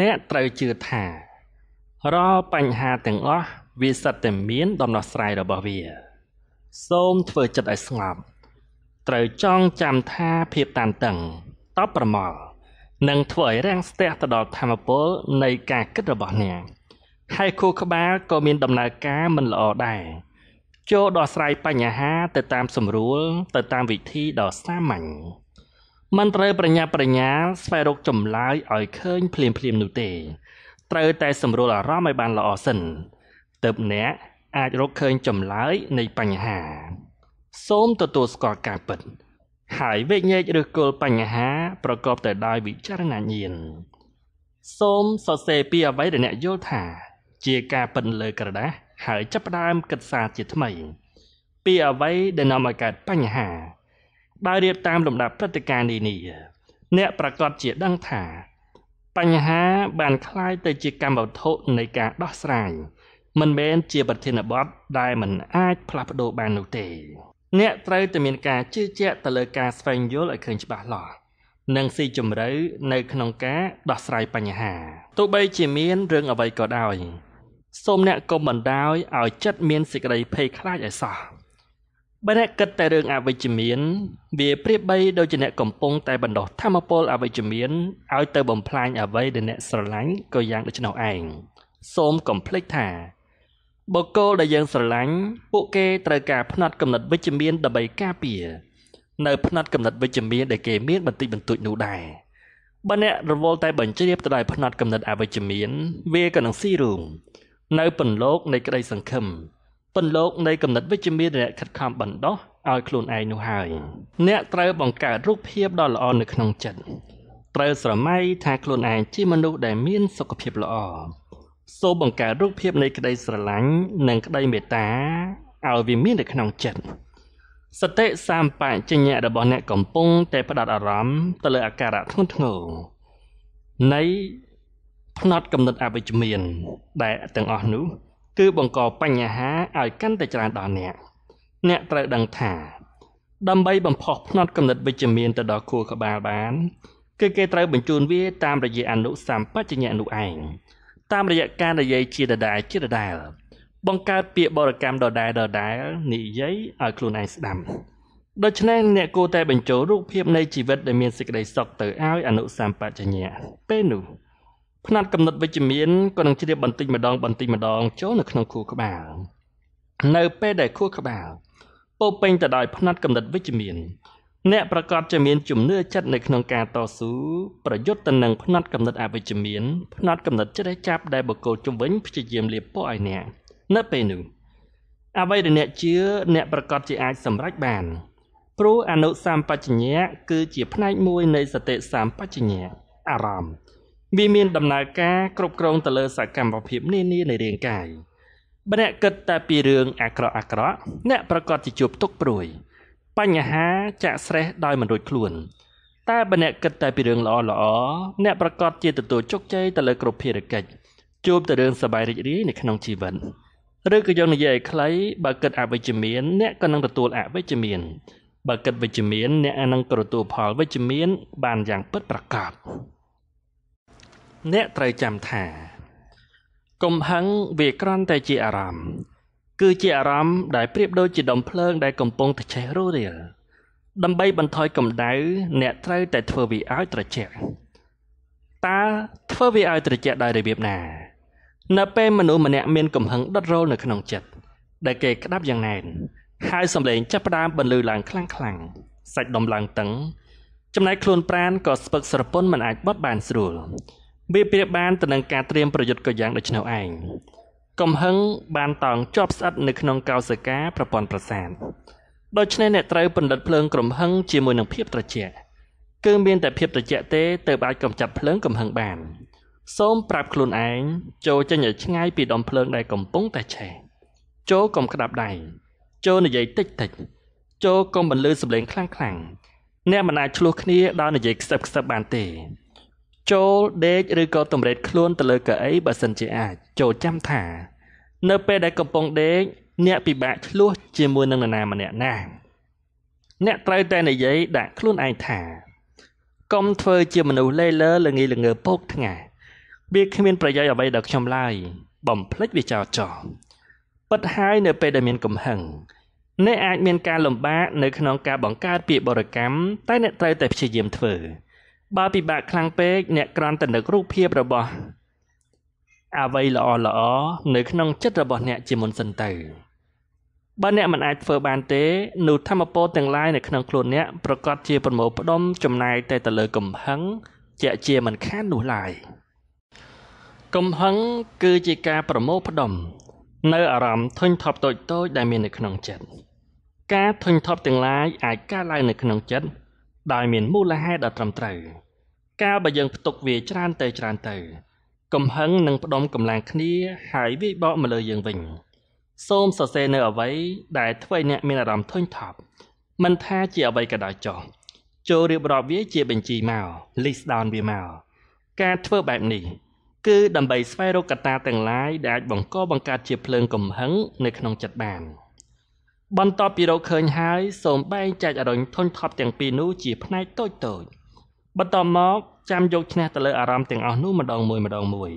អ្នកត្រូវជឿថារាល់បញ្ហាទាំងអស់វាសិតតែមានដំណោះស្រាយរបស់វាសូមធ្វើចិត្តឲ្យស្ងប់ ត្រូវចងចាំថាភាពតានតឹងតបប្រមល់នឹងធ្វើឲ្យរាំងស្ទះទៅដល់ធម្មពលនៃការគិតរបស់អ្នកហើយខួរក្បាលក៏មានដំណើរការមិនល្អដែរចូលដោះស្រាយបញ្ហាទៅតាមសម្រួលទៅតាមវិធីដ៏សាមញ្ញមិនត្រូវប្រញាប់ប្រញាល់ស្វែងរកចម្លើយឲ្យឃើញភ្លាមភ្លាមនោះទេត្រូវតែសម្រួលអារម្មណ៍ឲ្យបានល្អសិនទើបអ្នកអាចរកឃើញចម្លើយនៃបញ្ហា សូមទទួលស្គាល់ការពិតហើយវិនិច្ឆ័យឬគល់បញ្ហាប្រកបទៅដោយវិចារណញ្ញាណសូមសរសេរពីអ្វីដែលអ្នកយល់ថា ជាការពិតលើក្រដាស់ហើយចាប់ផ្ដើមគិតសារជាថ្មីពីអ្វីដែលនាំឲ្យកើតបញ្ហាបើរៀបតាមលំដាប់ព្រឹត្តិការណ៍នានាអ្នកប្រកាសជាដឹងថាបញ្ហាបានคล้ายទៅជាកម្មវត្ថុនៃការដោះស្រាយ មិនមែនជាប្រធានបទដែលមិនអាចផ្លាស់ប្ដូរបាននោះទេ អ្នកត្រូវតែមានការជឿជាក់ទៅលើការស្វែងយល់ឲ្យឃើញច្បាស់លាស់និងស៊ីជម្រៅនៅក្នុងការ ដោះស្រាយបញ្ហាទោះបីជាមានរឿងអ្វីក៏ដោយសូមអ្នកកុំបណ្ដោយឲ្យចិត្តមានសេចក្តីភ័យខ្លាចឲ្យសោះបើអ្នកគិតតែរឿងអវិជ្ជមានវាប្រៀបបីដូចជាអ្នកកំពុងតែបណ្ដោះធម្មពលអវិជ្ជមានឲ្យទៅបំផ្លាញអ្វីដែលអ្នក ស្រឡាញ់ក៏យ៉ាងដូច្នោះឯងសូមកុំភ្លេចថាបុគ្គលដែលយើងស្រឡាញ់ពួកគេត្រូវការផ្នត់កំណត់វិជ្ជមានដើម្បីការពារនៅ ផ្នត់កំណត់វិជ្ជមានដែលគេមានបន្តិចបន្តួចនោះដែរបើអ្នករវល់តែបញ្ជ្រាបទៅដោយផ្នត់កំណត់អវិជ្ជមាន វាក៏នឹងស៊ីរូងនៅពន្លកនៃក្តីសង្ឃឹមពន្លោកនៃគំនិតវិជ្ជមានអ្នកខិតខំបណ្ដោះឲ្យខ្លួនឯងនោះហើយអ្នកត្រូវបង្កើតរូបភាពដ៏ល្អនៅក្នុងចិត្តត្រូវស្រមៃថាខ្លួនឯងជាមនុស្សដែលមានសុខភាពល្អសូមបង្កើតរូបភាពនៃក្តីស្រឡាញ់និងក្តីមេត្តាឲ្យវាមាននៅក្នុងចិត្តសតិសម្បជញ្ញៈរបស់អ្នកកំពុងតែផ្ដោតអារម្មណ៍ទៅលើអាការៈធ្ងន់ធ្ងរនៃផ្នត់កំណត់អវិជ្ជមានដែលទាំងអស់នោះគឺបង្កបញ្ហាឲ្យកាន់តែច្រើនដល់អ្នកអ្នកត្រូវដឹងថា ដើម្បីបំផុសផ្នត់គំនិតវិជ្ជមានទៅដល់ខួរក្បាលបាន គឺគេត្រូវបញ្ជូន វាតាមរយៈអនុសម្បជញ្ញៈនោះឯងតាមរយៈការនិយាយជាដដែល ជាដដែល បង្កើតពាក្យបរិកម្មដដែលដដែលនិយាយឲ្យខ្លួនឯងស្ដាប់ដូច្នេះអ្នកគួរតែបញ្ចូលរូបភាពនៃជីវិតដែលមានសេចក្តីសុខទៅឲ្យអនុសម្បជញ្ញៈពេលនោះផ្នែកកំណត់វិជ្ជមានក៏នឹងជ្រាបបន្តិចម្ដងបន្តិចម្ដងចូលនៅក្នុងខួរក្បាលនៅពេលដែលខួរក្បាលពោពេញទៅដោយផ្នែកកំណត់វិជ្ជមាន អ្នកប្រកាសជាមានជំនឿចិត្តនៅក្នុងការតស៊ូប្រយុទ្ធទៅនឹងផ្នែកកំណត់អវិជ្ជមានផ្នែកកំណត់ចិត្តចាប់ដែលបកគោជំវិញព្យាយាមលៀបពោឲ្យអ្នកនៅពេលនោះអ្វីដែលអ្នកជឿអ្នកប្រកាសជាអាចសម្រេចបានព្រោះអនុសម្បជញ្ញៈគឺជាផ្នែកមួយនៃសតិសម្បជញ្ញៈអារម្មណ៍វាមានដំណើរការគ្រប់គ្រងទៅលើសកម្មភាពនានានៃរាងកាយបើអ្នកគិតតែពីរឿងអាក្រក់អាក្រក់អ្នកប្រកាសជាជួបទុកព្រួយ បញ្ហាចាក់ស្រេះដោយមិនរួចខ្លួនតែបើអ្នកគិតតែពីរឿងល្អល្អអ្នកប្រកាសជាទទួលជោគជ័យទៅលើគ្រប់ភារកិច្ចជួបតែរឿងសប្បាយរីករាយនៅក្នុងជីវិតឬក៏យើងនិយាយឲ្យខ្លីបើគិតអវិជ្ជមានអ្នកក៏នឹងទទួលអវិជ្ជមានបើគិតវិជ្ជមានអ្នកនឹងក៏ទទួលផលវិជ្ជមានបានយ៉ាងពិតប្រាកដអ្នកត្រូវចាំថា កំហឹងវាគ្រាន់តែជាអារម្មណ៍គឺជាអារម្មណ៍ដែលប្រៀបដូចជាដុំភ្លើងដែលកំពុងតែឆេះរੂរាលដើម្បីបន្ថយកម្ដៅអ្នកត្រូវតែធ្វើវាឲ្យត្រជាក់តើធ្វើវាឲ្យត្រជាក់ដោយរបៀបណា នៅ ពេលមនុស្សម្នាក់មានកំហឹងដុតរោលនៅក្នុងចិត្តដែលគេក្តាប់យ៉ាងណែនហើយសំឡេងចាប់ផ្ដើមបន្លឺឡើងខ្លាំងខ្លាំងសាច់ដុំឡើងតឹងចំណែកខ្លួនប្រានក៏ស្ពឹកស្រពន់មិនអាចបត់បានស្រួលវាប្រៀបបានទៅនឹងការត្រៀមប្រយុទ្ធក៏យ៉ាងដូចនោះឯងកំហឹងបានតង់ជាប់ស្អិតនៅក្នុងកោសិកាប្រព័ន្ធប្រសាទដូច្នេះអ្នកត្រូវបណ្ឌិតភ្លើងកំហឹងជាមួយនឹងភាពត្រជាក់គឺមានតែភាពត្រជាក់ទេទើបអាចកំចាត់ភ្លើងកំហឹងបានសូមប្រាប់ខ្លួនឯងចូលចេញឲ្យឆ្ងាយពីដុំភ្លើងដែលកំពុងតែឆេះចូលកុំក្តាប់ដៃចូលនិយាយតិចតិច ចូលកុំបន្លឺសម្លេងខ្លាំងខ្លាំងអ្នកមិនអាចឆ្លោះគ្នាដល់និយាយខ្សឹបខ្សឹបបានទេចូលដេកឬក៏តម្រេត ខ្លួនទៅលើកៅអីបើសិនជាអាចចូលចាំថា នៅ ពេលដែលកំពុងដេកអ្នកពិបាកឆ្លោះជាមួយនឹងនរណាម្នាក់ណាអ្នកត្រូវតែនិយាយដាក់ខ្លួនឯងថាកុំធ្វើជាមនុស្សលេលើល្ងីល្ងើ ពោកថ្ងាវាគ្មានប្រយោជន៍អ្វីដល់ខ្ញុំឡើយ បំភ្លេចវាចោលចោលពិតហើយនៅ ពេលដែលមានកំហឹងអ្នកអាចមានការលំបាកនៅក្នុងការបង្កើតពាក្យបរិកម្មតែអ្នកត្រូវតែព្យាយាមធ្វើបើពិបាកខ្លាំងពេកអ្នកក្រាន់តែនឹករូបភាពរបស់អ្វីល្អល្អនៅក្នុងចិត្តរបស់អ្នកជាមុនសិនទៅបើអ្នកមិនអាចធ្វើបានទេនោះធម្មពលទាំងឡាយនៅក្នុងខ្លួនអ្នកប្រកាសជាប្រមូលផ្ដុំ ចំណាយតែទៅលើកំហឹងជាជាមិនខាននោះឡើយកំហឹងគឺជាការប្រមូលផ្ដុំនៅអារម្មណ៍ធុញថប់តូចតូចដែលមាននៅក្នុងចិត្តការធុញថប់ទាំងឡាយអាចកើតឡើងនៅក្នុងចិត្តដោយមានមូលហេតុដ៏ត្រឹមត្រូវកាលបើយើងផ្ទុកវាច្រើនទៅច្រើនទៅ កំហឹងនឹងផ្ដុំកម្លាំងគ្នា ហើយវាយបោកមកលើយើងវិញសូមសរសេរនៅអ្វី ដែលធ្វើអ្នកមានអារម្មណ៍ធុញថប់មិនថាជាអ្វីក៏ដោយចុះចូលរៀបរាប់វាជាបញ្ជីមក list down វាមកការធ្វើបែបនេះ គឺដើម្បីស្វែងរកកត្តាទាំងឡាយដែលអាចបង្កបង្កើតជាភ្លើងកំហឹងនៅក្នុងចិត្តបាន។បន្ទាប់ពីរកឃើញហើយសូមបែងចែករញធុញថប់ទាំងពីរនោះជាផ្នែកតូចតូចបន្ទាប់មកចាំយកឈ្នះទៅលើអារម្មណ៍ទាំងអស់នោះម្ដងមួយម្ដងមួយ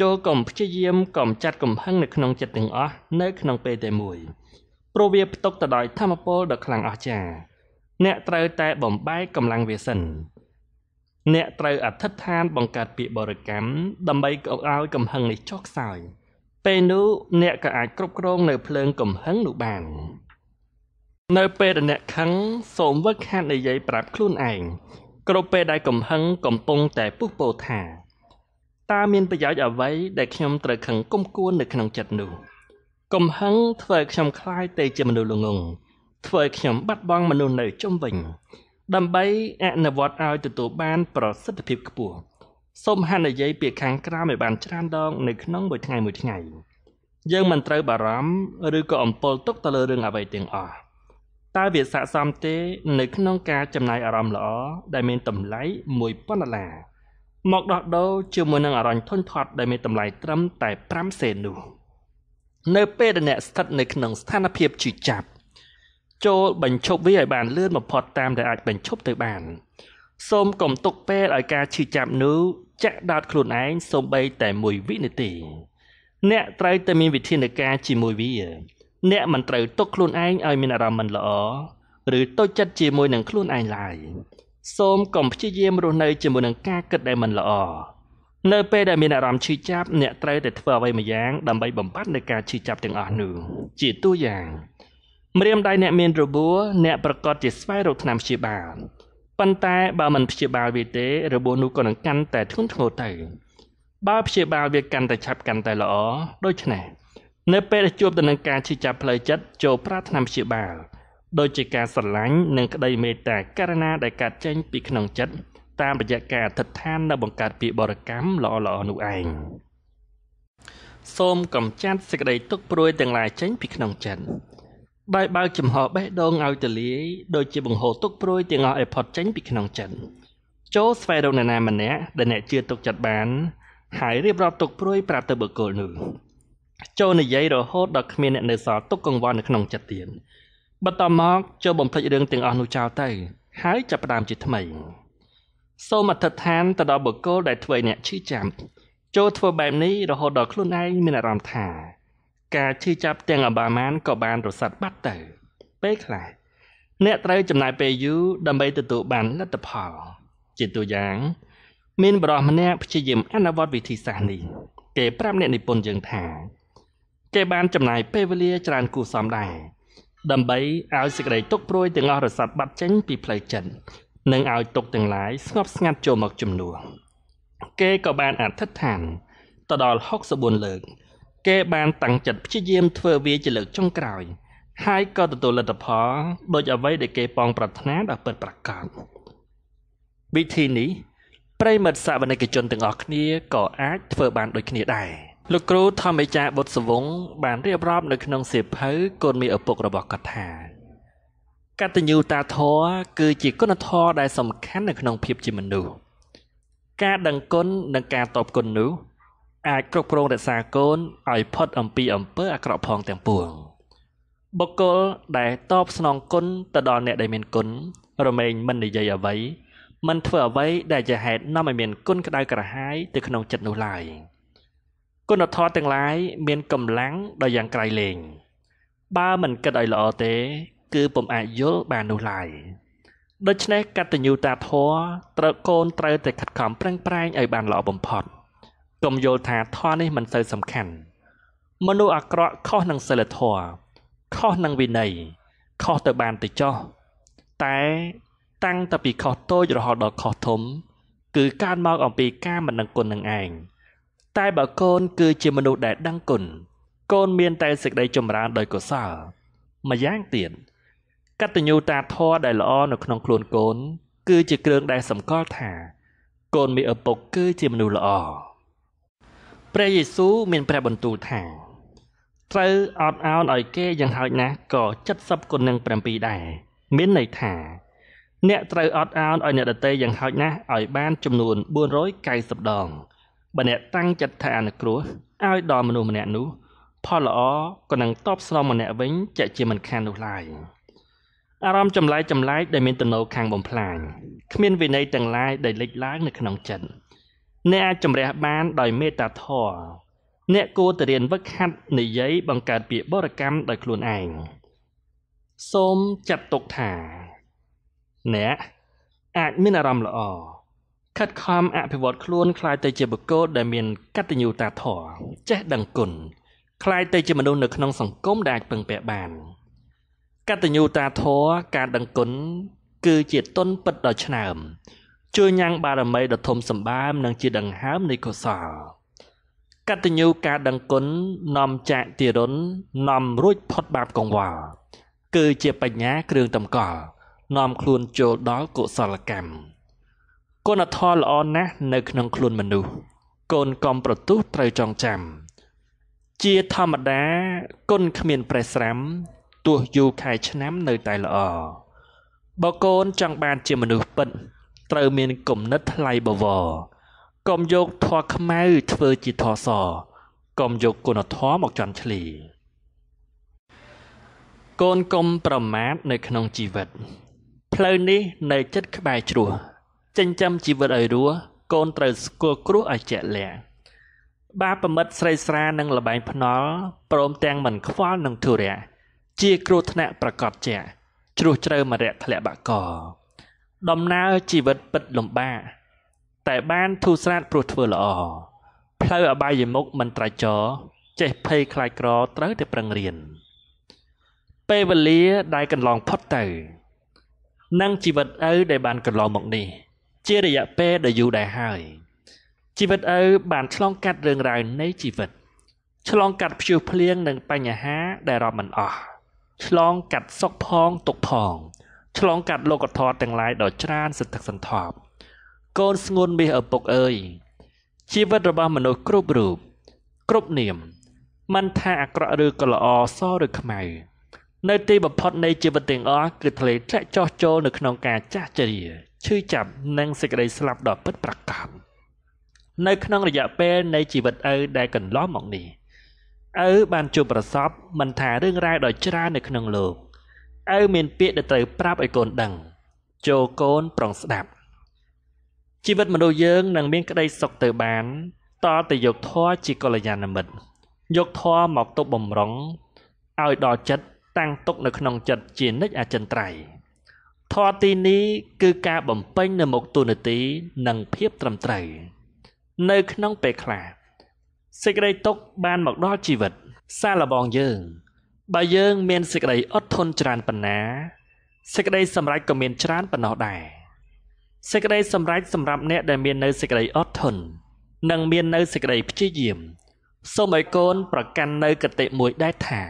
ចូលកុំព្យាយាមកុំចាត់កំហឹងនៅក្នុងចិត្តទាំងអស់នៅក្នុងពេលតែមួយព្រោះវាផ្ទុកទៅដោយធមពលដ៏ខ្លាំងអស្ចារ្យអ្នកត្រូវតែបំបែកកម្លាំងវាសិនអ្នកត្រូវអធិដ្ឋានបង្កើតពាក្យបរិកម្មដើម្បីឲ្យកំហឹងនេះចុះខ្សោយ។ពេលនោះអ្នកក៏អាចគ្រប់គ្រង នៅភ្លើងកំហឹងនោះបាន នៅពេលដែលអ្នកខឹងសូមវឹកហាត់និយាយប្រាប់ខ្លួនឯងគ្រប់ពេលដែលកំហឹងកំពុងតែពុះពោថាតើមានប្រយោជន៍អ្វី ដែលខ្ញុំត្រូវខឹងគុំគួននៅក្នុងចិត្តនោះ កំហឹងធ្វើឲ្យខ្ញុំคลายទៅជាមនុស្សល្ងងធ្វើឲ្យខ្ញុំបាត់បង់មនុស្សនៅជុំវិញដើម្បីអនុវត្តឲ្យទទួលបាន ប្រសិទ្ធភាពខ្ពស់សូមហាននិយាយពាក្យខាងក្រោមឲ្យបានច្រើនដងនៅក្នុងមួយថ្ងៃមួយថ្ងៃយើងមិនត្រូវបារម្ភឬក៏អំពើទុកទៅលើរឿងអ្វីទាំងអស់តើវាស័ក្តិសមទេ នៅក្នុងការចំណាយអារម្មណ៍ល្អដែលមានតម្លៃ1000ដុល្លារមកដោះដូរជាមួយនឹងអរញ្ញធនធាត់ដែលមានតម្លៃត្រឹមតែ5សេននោះនៅ ពេលដែលអ្នកស្ថិតនៅក្នុងស្ថានភាពជិះចាប់ ចូល បញ្ឈប់វាឲ្យបានលឿនបំផុតតាមដែលអាចបញ្ឈប់ទៅបានសូមកុំទុកពេលឲ្យការឈឺចាប់នោះចាក់ដោតខ្លួនឯងសូម្បីតែមួយវិនាទី អ្នកត្រូវតែមានវិធានការជាមួយវា អ្នកមិនត្រូវទុកខ្លួនឯងឲ្យមានអារម្មណ៍មិនល្អឬតូចចិត្តជាមួយនឹងខ្លួនឯងឡើយសូមកុំព្យាយាមរស់នៅជាមួយនឹងការគិតដែលមិនល្អនៅពេលដែលមានអារម្មណ៍ឈឺចាប់អ្នកត្រូវតែធ្វើអ្វីមួយយ៉ាងដើម្បីបំបត្តិនៃការឈឺចាប់ទាំងអស់នោះជាតួយ៉ាងម្រាមដៃអ្នកមានរបួសអ្នកប្រកាសជាស្វែងរកថ្នាំព្យាបាលប៉ុន្តែបើមិនព្យាបាលវាទេរបួសនោះក៏នឹងកាន់តែធ្ងន់ធ្ងរទៅបើព្យាបាលវាកាន់តែឆាប់កាន់តែល្អដូច្នេះនៅពេលដែលជួបទៅនឹងការឈឺចាប់ផ្លូវចិត្តចូលប្រាថ្នាព្យាបាលដោយជាការស្រឡាញ់និងក្តីមេត្តាករណាដែលកើតចេញពីក្នុងចិត្តតាមរយៈការអធិដ្ឋាននៅបង្កើតពាក្យបរកម្មល្អល្អនោះឯងសូមកំចាត់សេចក្តីទុកព្រួយទាំងឡាយចេញពីក្នុងចិត្តបាយបើកចំហបេះដូងឲ្យទលាយដូចជាបង្ហូរទុកព្រួយទាំងអស់ឲ្យផុតចេញពីក្នុងចិត្តចូលស្វែងរកនរណាម្នាក់ដែលអ្នកជឿទុកចិត្តបាន ហើយរៀបរាប់ទុកព្រួយប្រាប់ទៅបុគ្គលនោះចូលនិយាយរហូតដល់គ្មានអ្នកនៅសល់ទុកកង្វល់នៅក្នុងចិត្តទៀតបន្តមក ចូលបំភ្លេចរឿងទាំងអស់នោះចោលទៅហើយចាប់ផ្ដើមជាថ្មីសូមអធិដ្ឋានទៅដល់បុគ្គលដែលធ្វើអ្នកឈឺចាប់ចូលធ្វើបែបនេះរហូតដល់ខ្លួនឯងមានអារម្មណ៍ថាការឈឺចាប់ទាំងអាបាមានក៏បានរសាត់បាត់ទៅ ពេលខ្លះអ្នកត្រូវចំណាយពេលយូរដើម្បីទទួលបានលទ្ធផលជាតួយ៉ាងមានបរិសម្នាក់ព្យាយាមអនុវត្តវិធីសាស្ត្រនេះគេប្រាប់អ្នកនិពន្ធយើងថាគេបានចំណាយពេលវេលា ច្រើនគួរសមដែរដើម្បីឲ្យសេចក្តីទុកព្រួយទាំងអស់រសាត់បាត់ចេញ ពីផ្លូវចិត្តនិងឲ្យទុកទាំងឡាយស្ងប់ស្ងាត់ចូលមកជំនួសគេក៏បានអធិដ្ឋានទៅដល់64លើកគេបានតាំងចិត្តព្យាយាមធ្វើវាជាលើកចុងក្រោយ ហើយក៏ទទួលលទ្ធផលដូចអ្វីដែលគេប៉ងប្រាថ្នាដល់ពិតប្រាកដវិធីនេះប្រិមិត្តសាវនិកជនទាំងអស់គ្នាក៏អាចធ្វើបានដូចគ្នាដែរលោកគ្រូធម្មចារបុត្រសវង បានរៀបរាប់នៅក្នុងសៀវភៅកូនមីឪពុករបស់គាត់ថាកតញ្ញូតាធរគឺជាគុណធម៌ដែលសំខាន់នៅក្នុងភាពជាមនុស្សការដឹងគុណនិងការតបគុណនោះអាចគ្រប់គ្រងរក្សាកូនឲ្យផុតអំពីអំពើអាក្រក់ផងទាំងពួងបុគ្គលដែលតបស្នងគុណទៅដល់អ្នកដែលមានគុណរមែងមិននិយាយអ្វី មិនធ្វើអ្វីដែលជាហេតុនាំឲ្យមានគុណក្តៅក្រហាយទៅក្នុងចិត្តនោះឡើយគុណធម៌ទាំងឡាយមានកម្លាំងដល់យ៉ាងក្រៃលែងបើមិនគិតឲ្យល្អទេ គឺពុំអាចយល់បាននោះឡើយដូច្នេះកតញ្ញូតាធម៌ត្រូវកូនត្រូវតែខិតខំប្រឹងប្រែងឲ្យបានល្អបំផុត។កុំយល់ថាធម៌នេះមិនសូវសំខាន់ មនុស្សអាក្រក់ខុសនឹងសិលធម៌ខុសនឹងវិន័យខុសទៅបានទៅចោះតែតាំងតពីខុសតូចរហូតដល់ខុសធំ គឺកើតមកអំពីការមិនដឹងគុណនឹងឯងតែបើកូនគឺជាមនុស្សដែលដឹងគុណកូន មានតែសេចក្តីចម្រើនដោយកុសលម្យ៉ាងទៀតកតញ្ញូតាធម៌ដែលល្អនៅក្នុងខ្លួនកូន គឺជាគ្រឿងដែលសម្គាល់ថាកូនមានឪពុកគឺជាមនុស្សល្អព្រះយេស៊ូវមានព្រះបន្ទូលថា ត្រូវអត់ឱនឲ្យគេយ៉ាងហោចណាស់ក៏70គុណនឹង7ដែរមានន័យថា អ្នកត្រូវអត់ឱនឲ្យអ្នកដទៃយ៉ាងហោចណាស់ឲ្យបាន ចំនួន490ដងបើអ្នកតាំងចិត្តថាអនុគ្រោះឲ្យដល់មនុស្សម្នាក់នោះផលល្អក៏នឹងតបស្នងម្នាក់វិញជាជាមិនខាននោះឡើយអារម្មណ៍ចម្លែកចម្លែកដែលមានទំនោរខាងបំផ្លាញគ្មានវិន័យទាំងឡាយដែលលេចឡើងនៅក្នុងចិត្តអ្នកអាចជំរះបានដោយមេត្តាធម៌អ្នកគួរតែរៀនវឹកហាត់និយាយបង្កើតពាក្យបរិកម្មដោយខ្លួនឯងសូមចាត់ទុកថាអ្នកអាចមានអារម្មណ៍ល្អខិតខំអភិវឌ្ឍខ្លួនคล้ายទៅជាបុគ្គលដែលមានកតញ្ញូតាធម៌ចេះដឹងគុណคล้ายទៅជាមនុស្សនៅក្នុងសង្គមដែលអាចពឹងពាក់បានកតញ្ញូតាធម៌ការដឹងគុណគឺជាទុនពិតដ៏ឆ្នើមជួយញ៉ាំងបារមីដ៏ធំសម្បើមនិងជាដង្ហើមនៃកុសលកតញ្ញូការដឹងគុណនាំចាកតិរុននាំរួចផុតបាបកង្វល់គឺជាបញ្ញាគ្រឿងតម្កល់នាំខ្លួនចូលដល់កុសលកម្មគុណធម៌ល្អណាស់នៅក្នុងខ្លួនមនុស្សកូនកំប្រទុះត្រូវចងចាំ ជាធម្មតាគុណគ្មានប្រេះស្រាំទោះយូរខែឆ្នាំនៅតែល្អបើកូនចង់បានជាមនុស្សពិតត្រូវមានគំនិតថ្លៃបវរកុំយកធម៌ខ្មៅធ្វើជាធម៌សកុំយកគុណធម៌មកចន់ឈ្លី កូនកុំប្រមាថនៅក្នុងជីវិត ផ្លូវនេះ នៅចិត្តក្បែរជ្រោះចិញ្ចឹមជីវិតឲ្យរស់កូនត្រូវស្គាល់គ្រោះឲ្យជាក់លាក់បាប្រមិតស្រីស្រានិងលបែងភ្នល់ព្រមទាំងមិនខ្វល់នឹងធុរៈជា គ្រោះថ្នាក់ប្រកបជាជ្រោះជ្រៅមរៈធ្លាក់បាក់កោដំណើរជីវិតពិតលំបាកតែបានធូរស្រាតព្រោះធ្វើល្អផ្លូវអបាយមុខមិនត្រាច់ចរចេះភ័យខ្លាចក្រត្រូវតែប្រឹងរៀន ពេលវេលាដែលកន្លងផុតទៅនិងជីវិតឪដែលបានកន្លងមកនេះជារយៈពេលដ៏យូរដែរហើយជីវិតឪបានឆ្លងកាត់រឿងរ៉ាវនៃជីវិតឆ្លងកាត់ព្យុះភ្លៀងនិងបញ្ហាដែលរាប់មិនអស់ឆ្លងកាត់សុខផងទុកផងឆ្លងកាត់លោកធម៌ទាំងឡាយដ៏ច្រើនសន្ធឹកសន្ធាប់កូនស្ងួនមាសឪពុកអើយជីវិតរបស់មនុស្សគ្រប់រូបគ្រប់នាមមិនថាអាក្រក់ឬក៏ល្អសឬខ្មៅនៅទីបំផុតនៃជីវិតទាំងអស់គឺធ្លាយធ្លាក់ចោះចូលនៅក្នុងការចាស់ចរាឈឺចាប់និងសេចក្តីស្លាប់ដ៏ពិតប្រាកដនៅក្នុងរយៈពេលនៃជីវិតឪដែលកន្លងមកនេះឪបានជួបប្រសពមិនថារឿងរ៉ាវដ៏ច្រើននៅក្នុងលោកឪមានពាក្យដែលត្រូវប្រាប់ឲ្យកូនដឹង ចូលកូនប្រុងស្ដាប់ជីវិតមនុស្សយើងនឹងមានក្តីសុខទៅបានតតែយកធម៌ជាកល្យាណមិត្តយកធម៌មកទប់បំរុងឲ្យដល់ចិត្តតាំងទុកនៅក្នុងចិត្តជានិច្ចអចិន្ត្រៃយ៍ធម៌ទីនេះគឺការបំពេញនៅមុខទូនាទី និងភាពត្រឹមត្រូវនៅក្នុងពេលខ្លះសេចក្តីទុកបានមកដល់ជីវិតសាឡបងយើងបើយើងមានសេចក្តីអត់ធន់ច្រើនប៉ុណ្ណាសេចក្តីសម្រេចក៏មានច្រើនប៉ុណ្ណោះដែរសេចក្តីសម្រេចសម្រាប់អ្នក ដែលមាននៅសេចក្តីអត់ធន់និងមាននៅសេចក្តីព្យាយាមសូមឲ្យកូន ប្រកាន់នៅគតិមួយដែរថា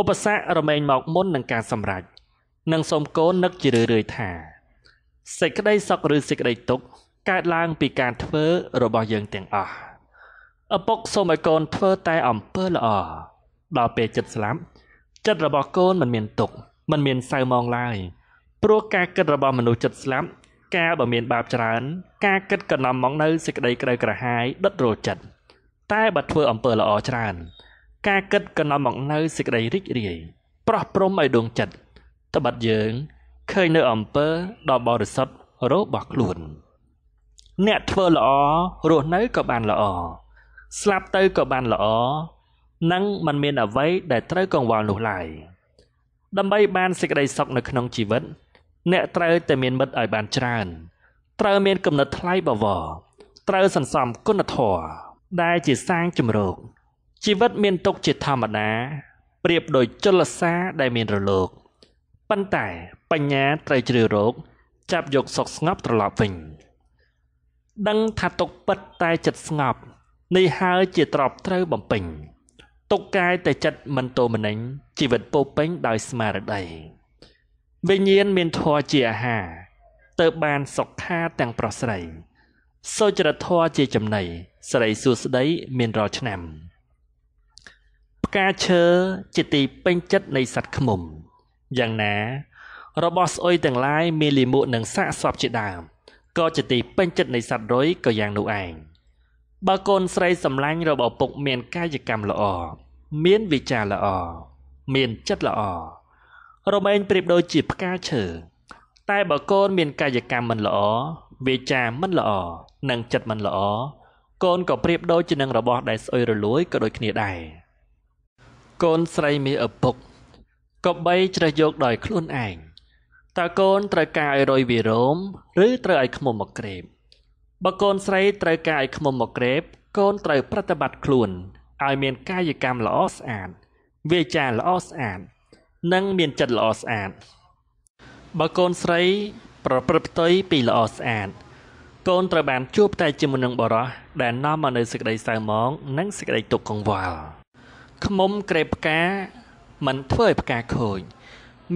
ឧបសគ្គរមែងមកមុននឹងការសម្រេចនិងសូមកូននឹកជារឿយៗថាសេចក្តីសុខឬសេចក្តីទុក្ខកើតឡើង ពីការធ្វើរបស់យើងទាំងអស់ឪពុកសូមឲ្យកូនធ្វើតែអំពើល្អដល់ពេលចិត្តស្លាប់ចិត្តរបស់កូនមិនមានទុក មិនមានសៅមងឡើយព្រោះការគិតរបស់មនុស្សចិត្តស្លាប់កាលបើមានបាបច្រើនការគិតក៏នាំមកនៅសេចក្តីក្តៅក្រហាយដិតរលចិត្តតែបើធ្វើអំពើល្អច្រើនការគិតក៏នាំមកនៅសេចក្តីរីករាយប្រោះព្រំឲ្យដួងចិត្តត្បិតយើងឃើញនៅអំពើដ៏បរិសុទ្ធរបស់ខ្លួន អ្នកធ្វើល្អរស់នៅ ក៏បានល្អស្លាប់ទៅក៏បានល្អនិងមិនមានអ្វីដែលត្រូវកង្វល់នោះឡើយដើម្បីបានសេចក្តីសុខនៅក្នុងជីវិត អ្នកត្រូវតែមានមិត្តឲ្យបានច្រើន ត្រូវមានគំនិតថ្លៃបវរត្រូវសន្សំគុណធម៌ដែលជាសាងជំរកជីវិតមានទុកជាធម្មតាប្រៀបដូចចលសារដែលមានរលកប៉ុន្តែបញ្ញាត្រូវជ្រើសរកចាប់យកសុខស្ងប់ត្រឡប់វិញដឹងថាទុកពិតតែចិត្តស្ងប់នេះហើយជាទ្របត្រូវបំពេញទុកកាយតែចិត្តមិនទោមនិញជីវិតពោពេញដោយស្មារតីវិញ្ញាណមានធម៌ជាអាហារទើបបានសុខាទាំងប្រុសស្រីសុចរិតធម៌ជាចំណីស្រីសួស្តីមានរាល់ឆ្នាំផ្កាឈើជាទីពេញចិត្តនៃសត្វខ្មុំយ៉ាងណា របស់ស្អុយទាំងឡាយមានលិមួកនិងសាកសពជាដើមក៏ជាទីពេញចិត្តនៃសត្វរុយក៏យ៉ាងនោះឯងបើកូនស្រីសម្លាញ់របស់ពុកមានកាយកម្មល្អមានវិចារល្អមានចិត្តល្អរមែងប្រៀបដូចជាផ្កាឈើតែបើកូន មាន កាយកម្មមិនល្អវាចាមិនល្អនិង ចិត្តមិនល្អកូនក៏ប្រៀបដូចជានឹងរបស់ ដែលស្អុយរលួយក៏ដូចគ្នាដែរកូនស្រីមានឪពុកក៏បីជ្រើសយកដោយខ្លួនឯងតើកូនត្រូវការឲ្យរយវិរោមឬត្រូវឲ្យខ្មុំមកក្រេបបើកូនស្រីត្រូវការឲ្យខ្មុំមកក្រេបកូនត្រូវប្រតិបត្តិខ្លួនឲ្យមានកាយកម្មល្អស្អាតវាចាល្អស្អាតនិងមានចិត្តល្អស្អាតបើកូនស្រីប្រព្រឹត្តផ្ទុយពីល្អស្អាតកូនត្រូវបានជួបតែជាមួយនឹងបរោះដែលនាំមកនូវសេចក្តីសៅហ្មងនិងសេចក្តីទុក្ខកង្វល់ខ្មុំក្រេបផ្កាមិនធ្វើឲ្យផ្កាខូច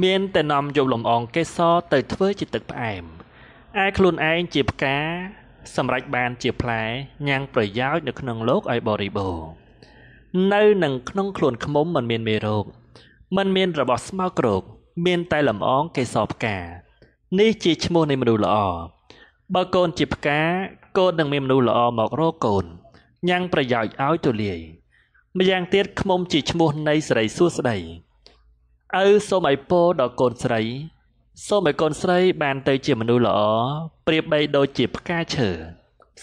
មានតែនាំយកលំអងកេសរទៅធ្វើជាទឹកផ្អែមឯខ្លួនឯងជាផ្កាសម្រាប់បាន ជាផ្លែញ៉ាំងប្រយោជន៍នៅក្នុងលោកឲ្យបរិបូរណ៍នៅនឹងក្នុងខ្លួនខ្មុំមិនមានមេរោគមិនមានរបស់ស្មៅក្រោកមានតែលំអងកេសរផ្កានេះជាឈ្មោះនៃមនុស្សល្អបើកូនជាផ្កាកូននឹងមានមនុស្សល្អមករកកូនញ៉ាំងប្រយោជន៍ឲ្យទូលាយ ម្យ៉ាងទៀតខ្មុំជាឈ្មោះនៃសិរីសួស្តីឪសូមឲ្យពរដល់កូនស្រី សូមឲ្យកូនស្រីបានទៅជាមនុស្សល្អប្រៀបបីដូចជាផ្កាឈើ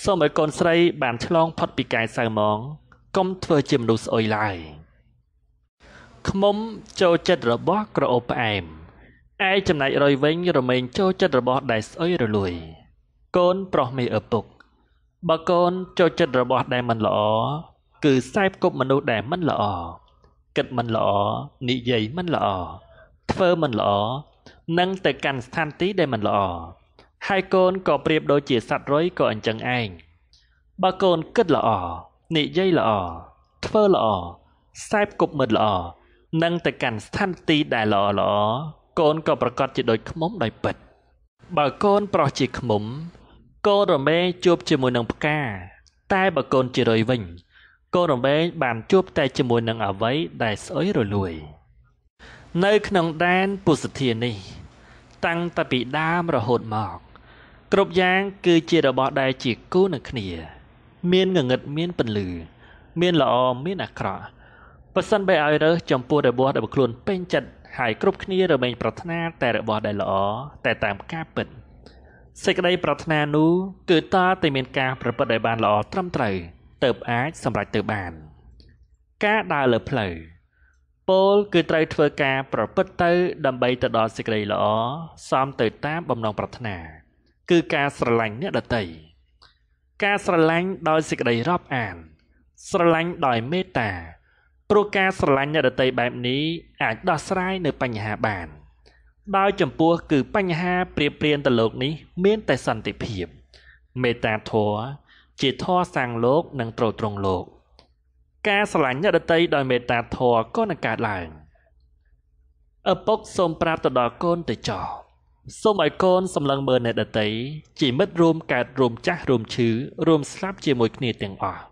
សូមឲ្យកូនស្រីបានឆ្លងផុតពីកាយសៅហ្មងកុំធ្វើជាមនុស្សស្អុយឡើយខ្មុំចូលចិត្តរបស់ក្រអូបផ្អែមឯចំណែករយវិញរមែងចូលចិត្តរបស់ដែលស្អុយរលួយកូនប្រុសមេឪពុកបើកូនចូលចិត្តរបស់ ដែលមិនល្អគឺសែបគប់មនុស្សដែលមិនល្អគិតមិនល្អនិយាយមិនល្អធ្វើមិនល្អនិងទៅកាន់ស្ថានទីដែលមិនល្អហើយកូនក៏ប្រៀបដូចជាសត្វរុយក៏អញ្ចឹងឯងបើកូនគិតល្អនិយាយល្អធ្វើល្អខ្សែគប់មិត្តល្អនិងទៅកាន់ស្ថានទីដែលល្អល្អកូនក៏ប្រកាសជាដូចខ្មុំដោយពិត បើកូនប្រុសជាខ្មុំកូនរមែងជួបជាមួយនឹងផ្កាតែបើកូនជារុយវិញកូនរមែងបានជួបតែជាមួយនឹងអវ័យដែលស្អុយរលួយនៅក្នុងដែនពុសធានេះ តាំងតពីដើមរហូតមកគ្រប់យ៉ាងគឺជារបស់ដែលជាគូនឹងគ្នាមានងងឹតមានពន្លឺមានល្អមានអាក្រក់បើសិនបែរឲ្យរើសចំពោះរបស់ដែលខ្លួនពេញចិត្តហើយគ្រប់គ្នារមែងប្រាថ្នាតែរបស់ដែលល្អតែតាមការពិតសេចក្តីប្រាថ្នានោះគឺតើតែមាន ការ ប្រព្រឹត្តឲ្យបានល្អត្រឹមត្រូវទៅអាចសម្រេចទៅបានការដើរលើផ្លូវពលគឺត្រូវធ្វើការ ប្រព្រឹត្តទៅដើម្បីទៅដល់សេចក្តីល្អសមទៅតាមបំណងប្រាថ្នាគឺការស្រឡាញ់អ្នកដទៃការស្រឡាញ់ដោយសេចក្តីរាប់អាន ស្រឡាញ់ដោយមេត្តាព្រោះការស្រឡាញ់អ្នកដទៃបែបនេះអាចដោះស្រាយនៅបញ្ហាបាន ដោយចំពោះគឺបញ្ហាព្រៀបព្រៀនទៅលោកនេះមានតែសន្តិភាព មេត្តាធម៌ជាធម៌សាងលោកនិងទ្រទ្រង់លោក ការស្រឡាញ់អ្នកដទៃដោយមេត្តាធម៌ក៏នឹងកើតឡើងឪពុកសូមប្រាប់ទៅដល់កូនទៅចោះសូមឲ្យកូនសម្លឹងមើលអ្នកដតីជាមិត្តរួមកើតរួមចាស់រួមឈឺរួមស្លាប់ជាមួយគ្នាទាំងអស់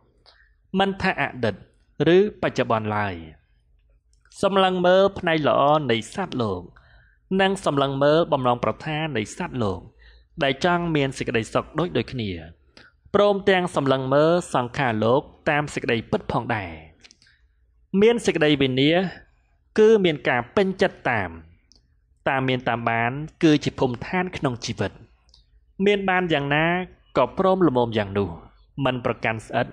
មិនថាអតីតឬបច្ចុប្បន្នឡើយសម្លឹងមើលផ្នែកល្អនៃសត្វលោក និងសម្លឹងមើលបំណងប្រាថ្នានៃសត្វលោក ដែលចង់មានសេចក្តីសុខដូចដូចគ្នាព្រមទាំងសម្លឹងមើលសង្ខារលោក តាមសេចក្តីពិតផងដែរមានសេចក្តីវិន័យគឺមានការពេញចិត្តតាមតាមមានតាមបាន គឺជាភូមិឋានក្នុងជីវិត មានបានយ៉ាងណាក៏ព្រមល្មមយ៉ាងនោះមិនប្រកាន់ស្អិត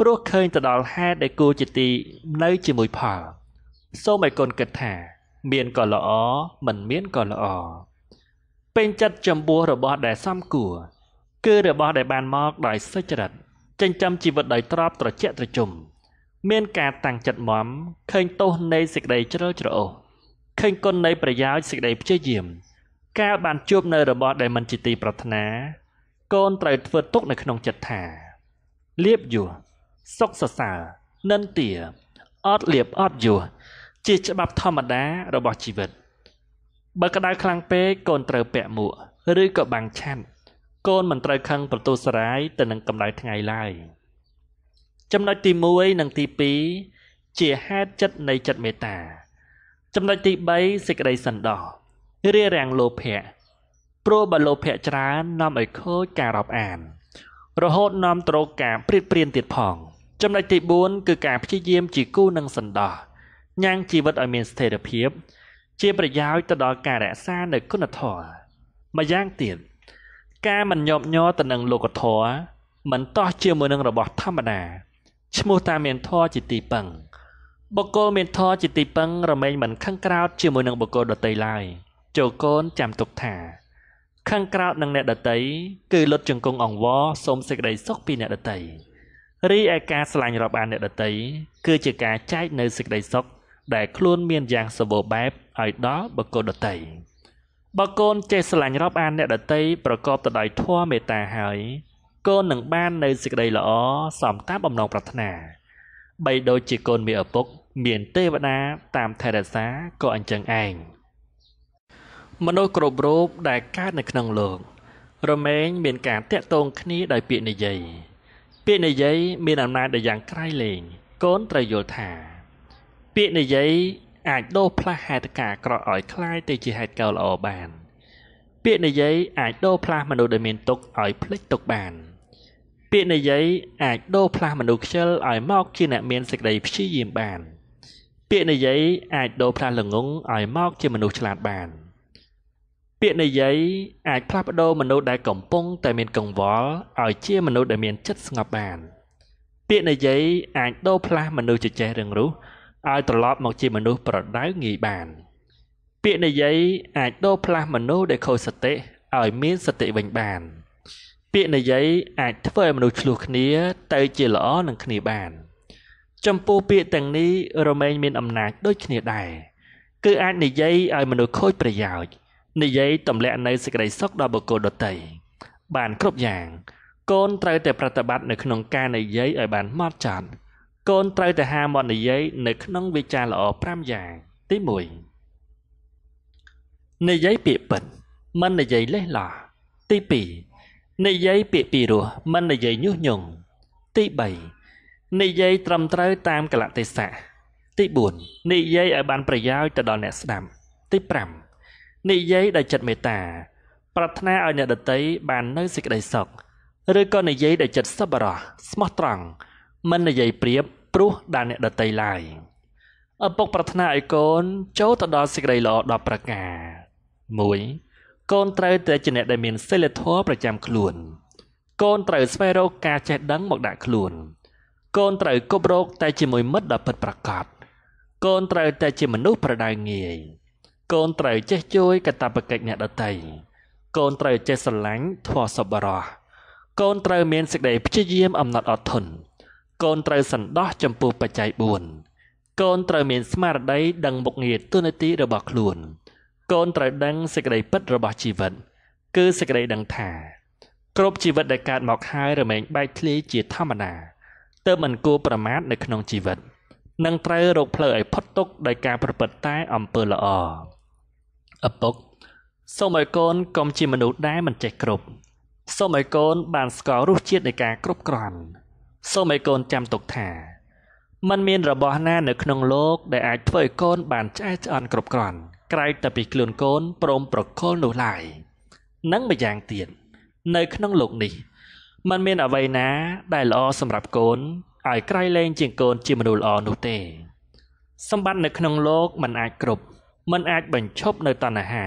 ព្រោះឃើញទៅដល់ហេតុដែលគួរជាទីនៅជាមួយផលសូមឲ្យកូនគិតថាមានក៏ល្អមិនមានក៏ល្អពេញចិត្តចំពោះរបស់ ដែលសំគួរគឺរបស់ដែលបានមកដោយសុចរិតចិញ្ចឹមជីវិតដោយទ្របត្រជាក់ត្រជុំមានការតាំងចិត្តមមឃើញទោសនៃសេចក្តីជ្រុលច្រអូសឃើញគុណនៃប្រយោជន៍សេចក្តីព្យាយាម កាលបានជួបនៅរបស់ដែលមិនជាទី ប្រាថ្នាកូនត្រូវធ្វើទុកនៅក្នុងចិត្តថាលៀបយសសុកសសើរនិន្ទាអត់លៀបអត់យសជាច្បាប់ធម្មតារបស់ជីវិត បើក្តៅខ្លាំងពេកកូនត្រូវពាក់មួកឬក៏បាំងឆ័ត្រកូនមិនត្រូវខឹងប្រទូសរាយ ទៅនឹងកម្ដៅថ្ងៃឡើយចំណុចទី1និងទី2ជាហេតុចិត្តនៃចិត្តមេត្តាចំណុចទី3សេចក្តីសន្តោសរារាំងលោភៈព្រោះបើលោភៈច្រើននាំឲ្យខូចការរាប់អាន រហូតនាំត្រូវការព្រៀតព្រៀនទៀតផង ចំណុចទី4គឺការព្យាយាមជាគូនឹងសន្តោសញ៉ាំងជីវិតឲ្យមានស្ថិរភាពជាប្រយោជន៍ទៅដល់ការរក្សានៅគុណធម៌ម្យ៉ាងទៀត ការមិនញាប់ញ័រទៅនឹងលោកធម៌មិនតោះជាមួយនឹងរបស់ធម្មតាឈ្មោះតាមានធម៌ជាទីពឹង។បុគ្គលមានធម៌ជាទីពឹង រមែងមិនខឹងក្រោតជាមួយនឹងបុគ្គលដតីឡើយចូលកូនចាំទុកថាខឹងក្រោតនឹងអ្នកដតីគឺលុតជង្គង់អង្វរសូមសេចក្តីសុខពីអ្នកដតីរីឯការស្លាញ់រាប់អានអ្នកដតីគឺជាការចែកនៅសេចក្តីសុខដែលខ្លួនមានយ៉ាងសម្បូរបែបឲ្យដល់បុគ្គលដតីបើកូនចេះស្រឡាញ់រាប់អានអ្នកដតីប្រកបទៅដោយធម៌មេត្តាហើយកូននឹងបាននៅសេចក្តីល្អសមតាមបំណងប្រាថ្នាបីដូចជាកូនមានឪពុកមានទេវតាតាមថែរក្សាក៏អញ្ចឹងឯងមនុស្សគ្រប់រូបដែលកើតនៅក្នុងលោករមែងមានការតាក់ទងគ្នាដោយពាក្យនិយាយពាក្យនិយាយមានអំណាចដល់យ៉ាងក្រៃលែងកូនត្រូវយល់ថាពាក្យនិយាយអាចដូរផ្លាស់ហេតុការណ៍អាក្រក់ឲ្យคล้ายទៅជាហេតុការណ៍ល្អបាន ពាក្យនិយាយអាចដូរផ្លាស់មនុស្សដែលមានទុក្ខឲ្យភ្លេចទុក្ខបាន ពាក្យនិយាយអាចដូរផ្លាស់មនុស្សខ្ជិលឲ្យមកជាអ្នកមានសេចក្តីព្យាយាមបាន។ពាក្យនិយាយអាចដូរផ្លាស់ល្ងងឲ្យមក ជាមនុស្សឆ្លាតបានពាក្យនិយាយអាចផ្លាស់ប្ដូរមនុស្សដែលកំពុងតែមានកង្វល់ឲ្យជាមនុស្សដែលមានចិត្តស្ងប់បានពាក្យនិយាយអាចដូរផ្លាស់មនុស្សជាចេះរឿងរស់ឲ្យត្រឡប់មកជាមនុស្សប្រដៅងាយបានពាក្យនិយាយអាចដូរផ្លាស់មនុស្សដែលខូចសតិឲ្យមានសតិវិញបានពាក្យនិយាយអាចធ្វើឲ្យមនុស្សឆ្លោះគ្នាទៅជាល្អនឹងគ្នាបាន។ចំពោះពាក្យទាំងនេះរមែងមានអំណាចដូចគ្នាដែរគឺអាចនិយាយឲ្យមនុស្សខូចប្រយោជន៍និយាយទម្លាក់នៅសេចក្តីសុខដល់បុគ្គលដទៃបានគ្រប់យ៉ាងកូនត្រូវតែប្រតិបត្តិនៅក្នុងការនិយាយឲ្យបានម៉ត់ចត់កូនត្រូវតែហាមាត់និយាយនៅក្នុងវិចារល្អ5យ៉ាង ទី1និយាយពាក្យពិតមិននិយាយលេះឡោះទី2និយាយពាក្យពីរោះមិននិយាយញុះញង់ទី3និយាយត្រឹមត្រូវ តាមកលៈទេសៈទី4និយាយឲ្យបានប្រយោជន៍ទៅដល់អ្នកស្ដាប់ទី5និយាយដោយចិត្តមេត្តា ប្រាថ្នាឲ្យអ្នកដទៃបាននៅសេចក្តីសុខឬក៏និយាយដោយចិត្តសប្បុរសស្មោះត្រង់មិននិយាយប្រៀបព្រោះដល់អ្នកដទៃឡើយឪពុកប្រាថ្នាឲ្យកូនចូលទៅដល់សេចក្តីល្អដល់ប្រការ1កូនត្រូវតែជាអ្នកដែលមានសីលធម៌ប្រចាំខ្លួនកូនត្រូវស្វែងរកការចេះដឹងមកដាក់ខ្លួន2កូនត្រូវគប់រោគតែជាមួយមិត្តដ៏ពិតប្រាកដកូនត្រូវតែ ជាមនុស្សប្រដៅងាយ កូនត្រូវចេះជួយកតបកិច្ចអ្នកដទៃកូនត្រូវចេះស្រឡាញ់ធម៌សប្បុរសកូនត្រូវមានសេចក្តីព្យាយាមអំណត់អត់ធន់កូនត្រូវសន្តោសចំពោះបច្ច័យ4កូនត្រូវមានស្មារតីដឹងមុខងារទូនាទីរបស់ខ្លួនកូនត្រូវដឹងសេចក្តីពិតរបស់ជីវិតគឺសេចក្តីដឹងថាគ្រប់ជីវិតដែលកើតមកហើយរមែងបែកធ្លាយជាធម្មតាទើបមិនគួរប្រមាថនៅក្នុងជីវិតនិងត្រូវរកផ្លូវឲ្យផុតទុក្ខដោយការ ប្រព្រឹត្តតែអំពើល្អឪពុកសូមឲ្យកូនកុំជាមនុស្សដែលមិនចេះគ្រប់សូមឲ្យកូន បានស្គាល់រសជាតិនៃការគ្រប់គ្រាន់សូមឲ្យកូនចាំទុកថាมันមានរបស់ណានៅក្នុងលោកដែលអាចធ្វើឲ្យកូនបានឆ្អែតឆ្អន់គ្រប់គ្រាន់ ក្រៅតែពីខ្លួនកូនព្រមប្រគល់នោះឡើយនិងម្យ៉ាងទៀតនៅក្នុងលោកនេះมันមានអ្វីណា ដែលល្អសម្រាប់កូនឲ្យក្រៃលែងជាងកូនជាមនុស្សល្អនោះទេសម្បត្តិនៅក្នុងលោកมันអាចគ្រប់มันអាចបញ្ឈប់នៅតណ្ហា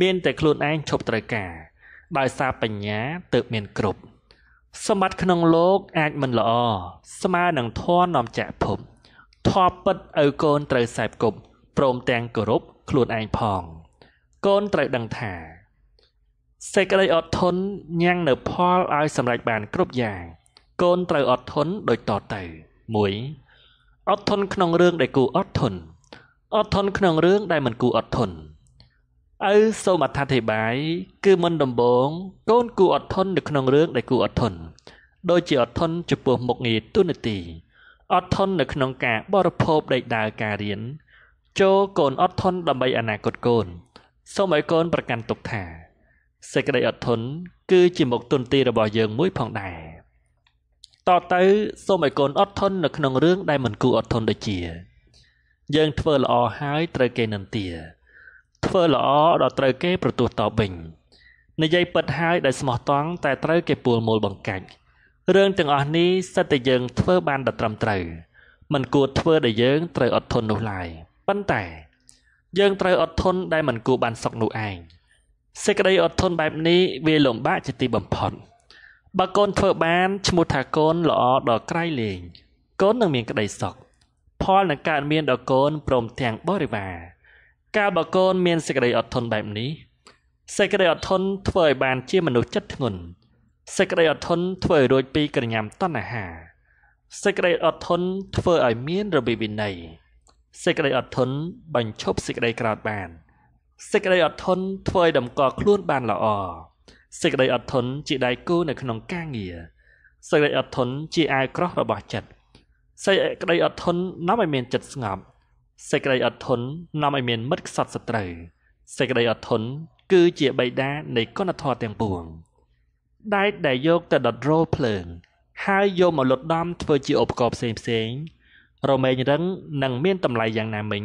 មានតែខ្លួនឯងឈប់ត្រូវការដោយសារបញ្ញាទើបមានគ្រប់សម្បត្តិក្នុងលោកអាចមិនល្អស្មើនឹងធននាំចាក់ភពធေါ်ពិតឲ្យកូនត្រូវសែបគប់ព្រមទាំងគោរពខ្លួនឯងផង កូនត្រូវដឹងថាសេចក្តីអត់ធន់ញ៉ាំងនៅ ផលឲ្យសម្រេចបានគ្រប់យ៉ាង កូនត្រូវអត់ធន់ដូចតទៅ1អត់ធន់ក្នុងរឿងដែលគូអត់ធន់អត់ធន់ក្នុងរឿងដែលមិនគូអត់ធន់ឪសូមអត្ថាធិប្បាយគឺមុនដំបូងកូនគូអត់ធន់នៅក្នុងរឿងដែលគូអត់ធន់ដូចជាអត់ធន់ចំពោះមុខងារទូនាទីអត់ធន់នៅក្នុងការបរិភោគដេកដើរការរៀនចូលកូនអត់ធន់ដើម្បីអនាគតកូនសូមឲ្យកូនប្រកាន់ទុកថាសេចក្តីអត់ធន់គឺ ជាមុខទុនទីរបស់យើងមួយផងដែរតទៅសូមឲ្យកូនអត់ធន់នៅក្នុងរឿងដែលមិនគួរអត់ធន់ដូចជា យើងធ្វើល្អហើយត្រូវគេនិន្ទាធ្វើល្អដល់ត្រូវគេ ប្រទោសតបវិញនិយាយពិតហើយដែលស្មោះត្រង់តែត្រូវគេពួលមូលបង្កាច់រឿងទាំងអស់នេះសិតតែយើងធ្វើបានដល់ត្រឹមត្រូវមិនគួរធ្វើដែលយើងត្រូវអត់ធន់នោះឡើយប៉ុន្តែ យើងត្រូវអត់ធន់ដែលមិនគួរបានសក់នោះឯងសេចក្តីអត់ធន់បែបនេះវាលំបាកជាទីបំផុតបើកូនធ្វើបានឈ្មោះថាកូនល្អដល់ក្រៃលែងកូននឹងមានក្តីសុខផលនឹងកើតមានដល់កូនព្រមទាំងបរិវារកាលបើកូនមានសេចក្តីអត់ធន់បែបនេះ សេចក្តីអត់ធន់ធ្វើឲ្យបានជាមនុស្សចិត្តធ្ងន់សេចក្តីអត់ធន់ធ្វើឲ្យរួចពីក្រញាំតណ្ហាសេចក្តីអត់ធន់ធ្វើឲ្យមានរបៀបវិន័យសេចក្តីអត់ធន់បញ្ឈប់សេចក្តីក្រោធបាន។សេចក្តីអត់ធន់ធ្វើឲ្យតម្កល់ខ្លួនបានល្អសេចក្តីអត់ធន់ជាដៃគូនៅក្នុងការងារសេចក្តីអត់ធន់ជាអាវក្រោះរបស់ចិត្តសេចក្តីអត់ធន់នាំឲ្យមានចិត្តស្ងប់សេចក្តីអត់ធន់នាំឲ្យមានមិត្តខ្សត់សត្រូវសេចក្តីអត់ធន់គឺជាបៃតានៃគុណធម៌ទាំងពួងដែកដែលយកទៅដុតរោលភ្លើងហើយយកមកលុតដំធ្វើជាឧបករណ៍ផ្សេងផ្សេងរមែងរឹងនឹងមានតម្លៃយ៉ាងណាមិញ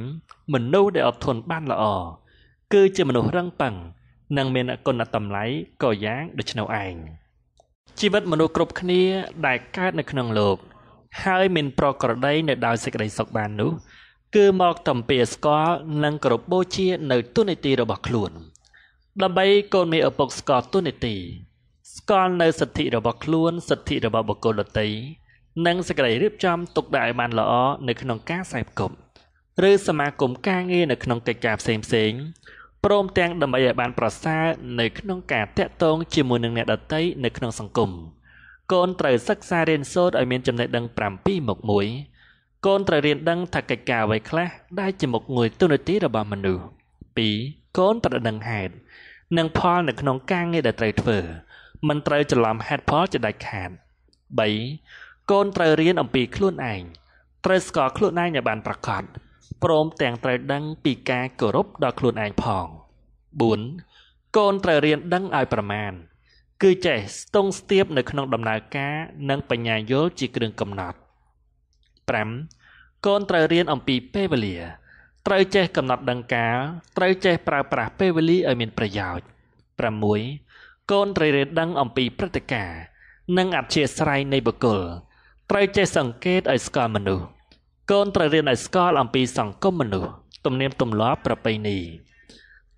មនុស្សដែលអត់ធន់បានល្អគឺជាមនុស្សរឹងប៉ឹងនិងមានគុណតម្លៃក៏យ៉ាងដូចនៅឯងជីវិតមនុស្សគ្រប់គ្នាដែលកើតនៅក្នុងលោកហើយមានប្រក្រតីនៅដោយសេចក្តីសុខបាននោះគឺមកតំពាស្គាល់និងគោរពបូជានៅទុនីតិរបស់ខ្លួនដើម្បីកូនមេឪពុកស្គាល់ទុនីតិស្គាល់នៅសិទ្ធិរបស់ខ្លួនសិទ្ធិរបស់បុគ្គលដទៃនិងសេចក្តីរៀបចំទុកដាក់ឲ្យបានល្អនៅក្នុងការខ្សែគប់ឬសមាគមការងារនៅក្នុងកិច្ចការផ្សេងផ្សេងព្រមទាំងដើម្បីឲ្យបានប្រសើរនៅក្នុងការតាក់ទងជាមួយនឹងអ្នកដទៃនៅក្នុងសង្គមកូនត្រូវសិក្សារៀនសូត្រឲ្យមានចំណេះដឹង7មុខមួយកូនត្រូវរៀនដឹងថាកិច្ចការអ្វីខ្លះដែលជាមុខមួយទូនាទីរបស់មនុស្ស2កូនត្រូវដឹងហេតុនិងផលនៅក្នុងការងារដែលត្រូវធ្វើ មិនត្រូវច្រឡំហេតុផលជាដាច់ខាត3កូនត្រូវរៀនអំពីខ្លួនឯងត្រូវស្គាល់ខ្លួនឯងឲ្យបានប្រកបព្រមទាំងត្រូវដឹងពីការគោរពដល់ខ្លួនឯងផង4កូនត្រូវរៀនដឹងឲ្យប្រមាណគឺចេះស្ទង់ស្ទាបនៅក្នុងដំណើរការ និងបញ្ញាយល់ជាគ្រឿងកំណត់5កូនត្រូវរៀនអំពីពេលវេលា ត្រូវចេះ កំណត់ដឹងកាលត្រូវចេះប្រើប្រាស់ពេលវេលាឲ្យមានប្រយោជន៍6កូនត្រូវរៀនដឹងអំពីព្រឹត្តិការណ៍និងអធិស្ស្រ័យនៃបុគ្គលត្រូវចេះសង្កេតឲ្យស្គាល់មនុស្សកូនត្រូវរៀនឲ្យស្គាល់អំពីសង្គមមនុស្សទំនៀមទម្លាប់ប្រពៃណី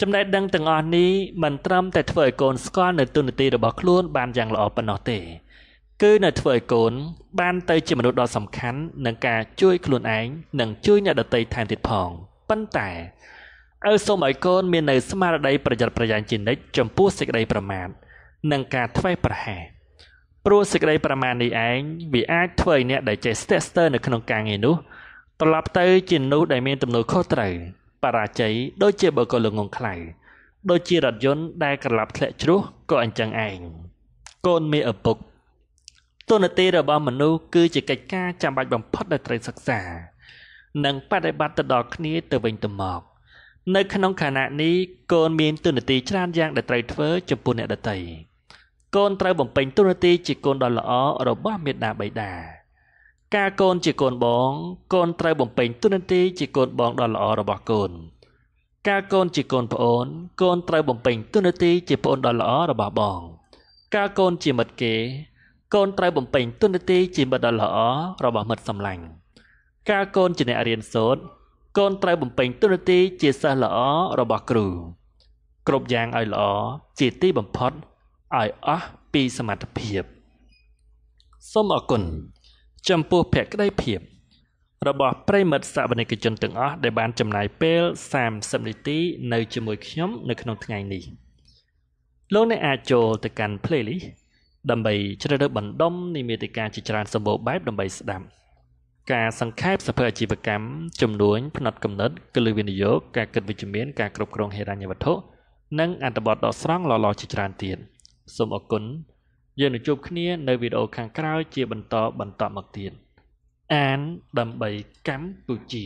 ចំណេះដឹងទាំងអស់នេះមិនត្រឹមតែធ្វើឲ្យកូនស្គាល់នៅទូនាទីរបស់ខ្លួនបានយ៉ាងល្អប៉ុណ្ណោះទេ គឺ នៅធ្វើឲ្យកូន បានទៅជាមនុស្សដ៏សំខាន់នឹងការជួយខ្លួនឯងនិងជួយអ្នកដទៃថែមទៀតផងប៉ុន្តែអើសូមឲ្យកូនមាននៅស្មារតីប្រយ័ត្នប្រយែងជានិច្ចចំពោះសេចក្តីប្រមាថនិងការធ្វេសប្រហែសព្រោះសេចក្តីប្រមាថនេះឯងវាអាចធ្វើឲ្យអ្នកដែលចេះស្ទាក់ស្ទើរនៅក្នុងការងារនោះត្រឡប់ទៅជាមនុស្សដែលមានទំនួលខុសត្រូវបរាជ័យដូចជាបើកលងងខ្លៅដូចជារថយន្តដែលក្រឡាប់ធ្លាក់ជ្រុះក៏អញ្ចឹងឯងកូនមេឪពុកតួនាទីរបស់មនុស្សគឺជាកិច្ចការចាំបាច់បំផុតដែលត្រូវសិក្សា និងបដិបត្តិទៅដល់គ្នាទៅវិញទៅមកនៅក្នុងខណៈនេះកូនមានតួនាទីច្រើនយ៉ាងដែលត្រូវធ្វើចំពោះអ្នកដទៃកូនត្រូវបំពេញតួនាទីជាកូនដ៏ល្អរបស់មេដាបៃតាការកូនជាកូនបងកូនត្រូវបំពេញតួនាទីជាកូនបងដ៏ល្អរបស់កូន ការកូនជាកូនប្អូនកូនត្រូវបំពេញតួនាទីជាប្អូនដ៏ល្អរបស់បង ការកូនជាមិត្តគេ កូនត្រូវបំពេញតួនាទីជាមិត្តដ៏ល្អ របស់មិត្តសម្លាញ់ការកូនជាអ្នករៀនសូត្រកូនត្រូវបំពេញតួនាទី ជាសិស្សល្អរបស់គ្រូគ្រប់យ៉ាងឲ្យល្អជាទីបំផុតឲ្យអស់ពីសមត្ថភាពសូមអរគុណចំពោះភក្តីភាព របស់ប្រិមិត្តសវនិកជនទាំងអស់ដែលបានចំណាយពេល30នាទីនៅជាមួយខ្ញុំ នៅក្នុងថ្ងៃនេះលោកអ្នកអាចចូលទៅកាន់ playlist ដើម្បីជ្រើសរើសបណ្ដុំនិមិត្តការជាច្រើនសម្បូរបែបដើម្បីស្ដាប់ការសង្ខេបសភាអាជីវកម្មចំនួន ផ្នែកកំណត់គន្លឹះវិនិយោគការគិតវិជ្ជមានការគ្រប់គ្រងហិរញ្ញវត្ថុនិងអត្ថបទដកស្រង់លលជាច្រើនទៀតសូមអរគុណយើងនឹងជួបគ្នានៅវីដេអូខាងក្រោយជាបន្តបន្តមកទៀតអានដើម្បីកម្ពុជា